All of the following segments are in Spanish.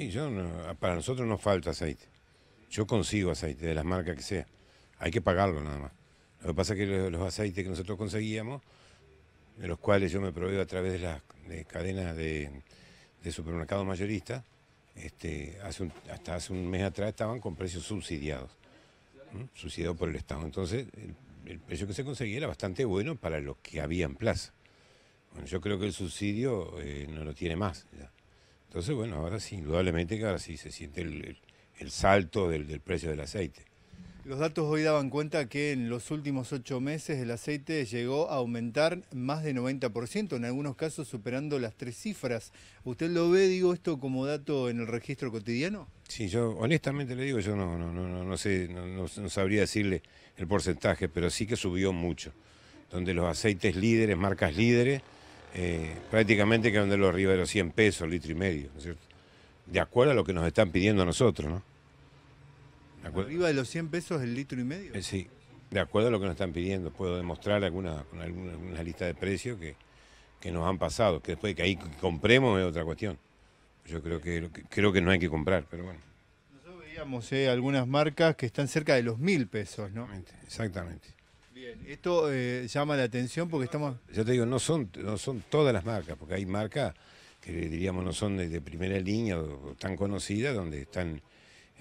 Sí, yo para nosotros no falta aceite. Yo consigo aceite de las marcas que sea. Hay que pagarlo nada más. Lo que pasa es que los, aceites que nosotros conseguíamos, de los cuales yo me proveo a través de las cadenas de, supermercados mayoristas, este, hace hasta hace un mes atrás estaban con precios subsidiados, subsidiados por el Estado. Entonces, el, precio que se conseguía era bastante bueno para los que había en plaza. yo creo que el subsidio eh, no lo tiene más. Entonces, bueno, ahora sí, indudablemente que ahora sí se siente el, salto del, precio del aceite. Los datos hoy daban cuenta que en los últimos ocho meses el aceite llegó a aumentar más de 90%, en algunos casos superando las tres cifras. ¿Usted lo ve, digo, esto como dato en el registro cotidiano? Sí, yo honestamente le digo, yo no, no, no, no sé, no, no sabría decirle el porcentaje, pero sí que subió mucho. Donde los aceites líderes, marcas líderes, eh, prácticamente que andarlo arriba de los 100 pesos, litro y medio, De acuerdo a lo que nos están pidiendo a nosotros, ¿no? ¿Arriba de los 100 pesos el litro y medio? Eh, sí, de acuerdo a lo que nos están pidiendo. Puedo demostrar alguna, alguna, lista de precios que, que, nos han pasado, que después que ahí compremos es otra cuestión. Yo creo que, creo que no hay que comprar, pero bueno. Nosotros veíamos eh, algunas marcas que están cerca de los mil pesos, ¿no? exactamente esto eh, llama la atención porque estamos... Yo te digo, no son, no son todas las marcas, porque hay marcas que diríamos no son de, primera línea o, tan conocidas, donde están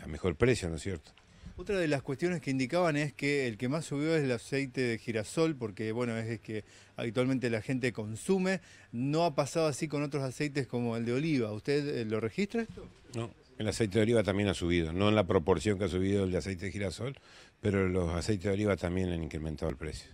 a mejor precio, ¿no es cierto? Otra de las cuestiones que indicaban es que el que más subió es el aceite de girasol, porque bueno, es que habitualmente la gente consume. No ha pasado así con otros aceites como el de oliva. ¿Usted eh, lo registra esto? No. El aceite de oliva también ha subido, no en la proporción que ha subido el de aceite de girasol, pero los aceites de oliva también han incrementado el precio.